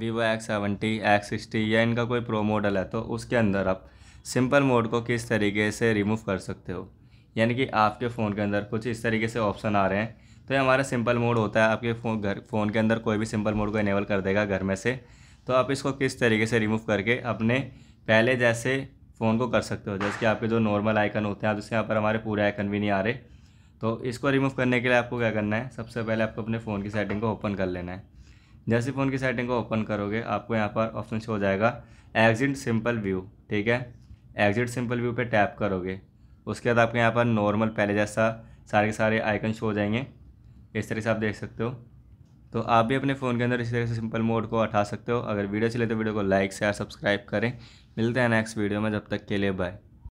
Vivo X seventy X sixty या इनका कोई प्रो मॉडल है तो उसके अंदर आप सिंपल मोड को किस तरीके से रिमूव कर सकते हो यानी कि आपके फ़ोन के अंदर कुछ इस तरीके से ऑप्शन आ रहे हैं तो ये हमारा सिंपल मोड होता है आपके फ़ोन घर फ़ोन के अंदर कोई भी सिंपल मोड को इनेबल कर देगा घर में से तो आप इसको किस तरीके से रिमूव करके अपने पहले जैसे फ़ोन को कर सकते हो जैसे कि आपके जो नॉर्मल आइकन होते हैं जिसके यहाँ पर हमारे पूरे आइकन भी नहीं आ रहे तो इसको रिमूव करने के लिए आपको क्या करना है सबसे पहले आपको अपने फ़ोन की सेटिंग को ओपन कर लेना है जैसे फ़ोन की सेटिंग को ओपन करोगे आपको यहाँ पर ऑप्शन शो हो जाएगा एग्जिट सिंपल व्यू ठीक है एग्जिट सिंपल व्यू पे टैप करोगे उसके बाद आपके यहाँ पर नॉर्मल पहले जैसा सारे के सारे आइकन शो हो जाएंगे इस तरह से आप देख सकते हो तो आप भी अपने फ़ोन के अंदर इस तरह से सिंपल मोड को हटा सकते हो अगर वीडियो चले तो वीडियो को लाइक शेयर सब्सक्राइब करें मिलते हैं नेक्स्ट वीडियो में जब तक के लिए बाय